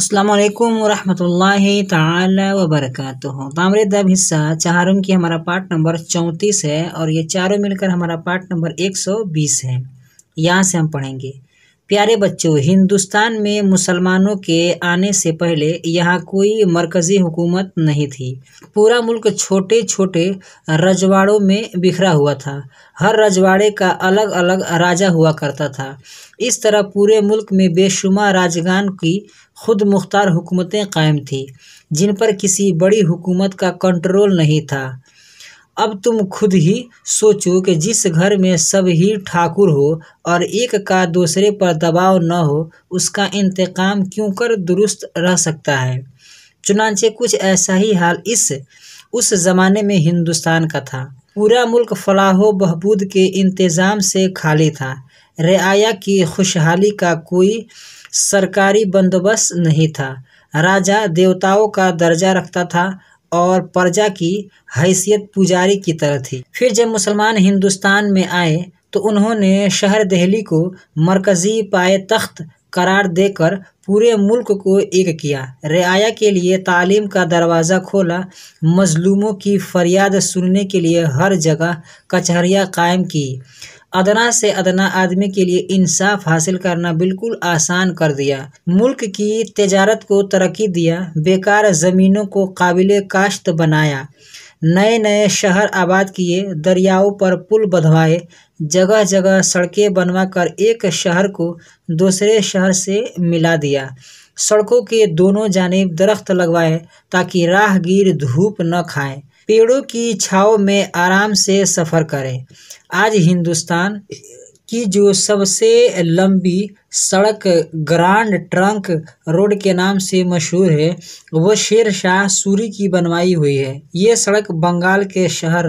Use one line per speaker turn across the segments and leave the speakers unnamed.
असलकम वरहमल ताली वबरक दामरे दब हिस्सा चारों की हमारा पार्ट नंबर चौंतीस है और ये चारों मिलकर हमारा पार्ट नंबर एक सौ बीस है यहाँ से हम पढ़ेंगे प्यारे बच्चों हिंदुस्तान में मुसलमानों के आने से पहले यहाँ कोई मरकज़ी हुकूमत नहीं थी पूरा मुल्क छोटे छोटे रजवाड़ों में बिखरा हुआ था हर रजवाड़े का अलग अलग राजा हुआ करता था इस तरह पूरे मुल्क में बेशुमार राजगान की खुद मुख्तार हुकूमतें कायम थी जिन पर किसी बड़ी हुकूमत का कंट्रोल नहीं था अब तुम खुद ही सोचो कि जिस घर में सब ही ठाकुर हो और एक का दूसरे पर दबाव न हो उसका इंतकाम क्यों कर दुरुस्त रह सकता है चुनाचे कुछ ऐसा ही हाल इस उस ज़माने में हिंदुस्तान का था पूरा मुल्क फलाहो बहबूद के इंतज़ाम से खाली था रियाया की खुशहाली का कोई सरकारी बंदोबस्त नहीं था राजा देवताओं का दर्जा रखता था और प्रजा की हैसियत पुजारी की तरह थी फिर जब मुसलमान हिंदुस्तान में आए तो उन्होंने शहर दहली को मरकज़ी पाए तख्त करार देकर पूरे मुल्क को एक किया रियाया के लिए तालीम का दरवाज़ा खोला मज़लूमों की फरियाद सुनने के लिए हर जगह कचहरियाँ कायम की अदना से अदना आदमी के लिए इंसाफ हासिल करना बिल्कुल आसान कर दिया मुल्क की तजारत को तरक्की दिया बेकार ज़मीनों को काबिल काश्त बनाया नए नए शहर आबाद किए दरियाओं पर पुल बधवाए जगह जगह सड़कें बनवा कर एक शहर को दूसरे शहर से मिला दिया सड़कों के दोनों जानेब दरख्त लगवाए ताकि राहगीर धूप न खाएं पेड़ों की छाओ में आराम से सफ़र करें आज हिंदुस्तान की जो सबसे लंबी सड़क ग्रांड ट्रंक रोड के नाम से मशहूर है वो शेर शाह सूरी की बनवाई हुई है ये सड़क बंगाल के शहर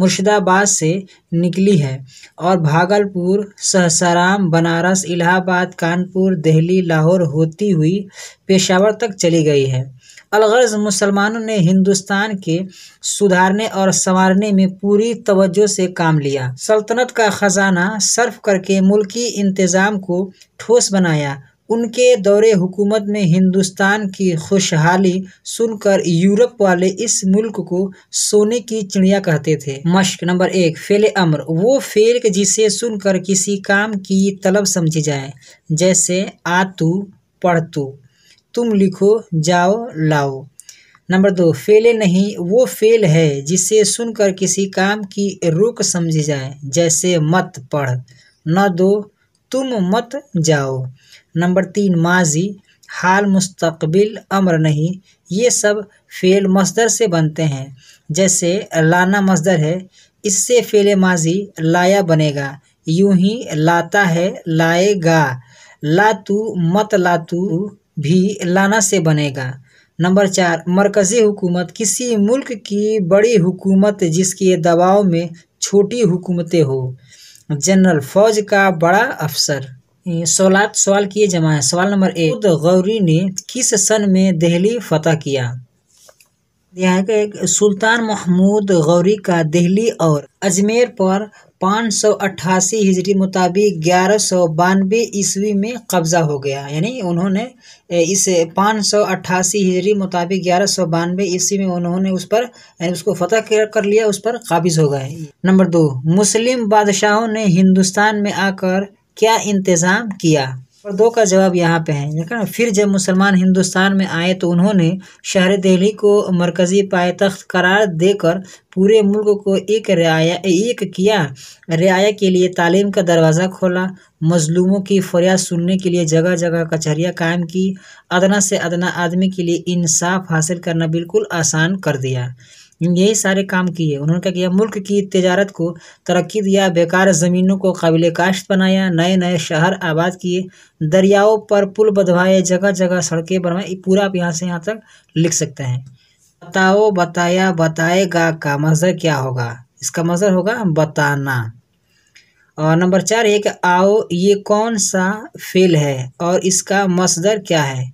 मुर्शिदाबाद से निकली है और भागलपुर सहसाराम बनारस इलाहाबाद कानपुर दिल्ली लाहौर होती हुई पेशावर तक चली गई है अलगर्ज मुसलमानों ने हिंदुस्तान के सुधारने और संवारने में पूरी तवज्जो से काम लिया सल्तनत का ख़जाना सर सर्फ करके मुल्की इंतज़ाम को ठोस बनाया उनके दौरे हुकूमत में हिंदुस्तान की खुशहाली सुनकर यूरोप वाले इस मुल्क को सोने की चिड़िया कहते थे मश्क नंबर एक फेले अम्र वो फेल जिसे सुनकर किसी काम की तलब समझी जाए जैसे आ पढ़ तू तुम लिखो जाओ लाओ नंबर दो फेल नहीं वो फेल है जिसे सुनकर किसी काम की रुक समझी जाए जैसे मत पढ़ न दो तुम मत जाओ नंबर तीन माजी हाल मुस्तकबिल अम्र नहीं ये सब फेल मजदर से बनते हैं जैसे लाना मजदर है इससे फेल माजी लाया बनेगा यूं ही लाता है लाएगा लातू मत लातू भी लाना से बनेगा नंबर चार मरकज़ी हुकूमत किसी मुल्क की बड़ी हुकूमत जिसके दबाव में छोटी हुकूमतें हो जनरल फौज का बड़ा अफसर सवालत सवाल किए जमा है सवाल नंबर एक खुद गौरी ने किस सन में दिल्ली फतह किया यह है कि सुल्तान महमूद गौरी का दिल्ली और अजमेर पर 588 हिजरी मुताबिक ग्यारह सौ बानवे ईस्वी में कब्ज़ा हो गया यानी उन्होंने इस 588 हिजरी मुताबिक ग्यारह सौ बानवे ईस्वी में उन्होंने उस पर यानी उसको फतह कर लिया उस पर काबिज हो गए नंबर दो मुस्लिम बादशाहों ने हिंदुस्तान में आकर क्या इंतज़ाम किया और दो का जवाब यहाँ पे है लेकिन फिर जब मुसलमान हिंदुस्तान में आए तो उन्होंने शहर दिल्ली को मरकज़ी पायतख्त करार देकर पूरे मुल्क को एक रियाया एक किया रियाया के लिए तालीम का दरवाज़ा खोला मजलूमों की फरियाद सुनने के लिए जगह जगह कचहरियाँ कायम की अदना से अदना आदमी के लिए इंसाफ हासिल करना बिल्कुल आसान कर दिया यही सारे काम किए उन्होंने क्या किया मुल्क की तजारत को तरक्की दिया बेकार ज़मीनों को काबिल काश्त बनाया नए नए शहर आबाद किए दरियाओं पर पुल बधवाए जगह जगह सड़कें बनवाए पूरा आप यहाँ से यहाँ तक लिख सकते हैं बताओ बताया बताएगा का मजर क्या होगा इसका मजर होगा बताना और नंबर चार ये कि आओ ये कौन सा फेल है और इसका मसदर क्या है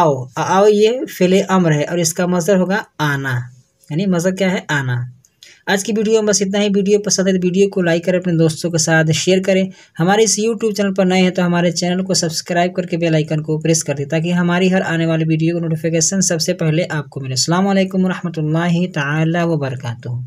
आओ आओ ये फेल अम्र है और इसका मजर होगा आना यानी मजर क्या है आना आज की वीडियो में बस इतना ही वीडियो पसंद है तो वीडियो को लाइक करें अपने दोस्तों के साथ शेयर करें हमारे इस यूट्यूब चैनल पर नए हैं तो हमारे चैनल को सब्सक्राइब करके बेल आइकन को प्रेस कर दें ताकि हमारी हर आने वाली वीडियो का नोटिफिकेशन सबसे पहले आपको मिले अल्लाम वरहमल ला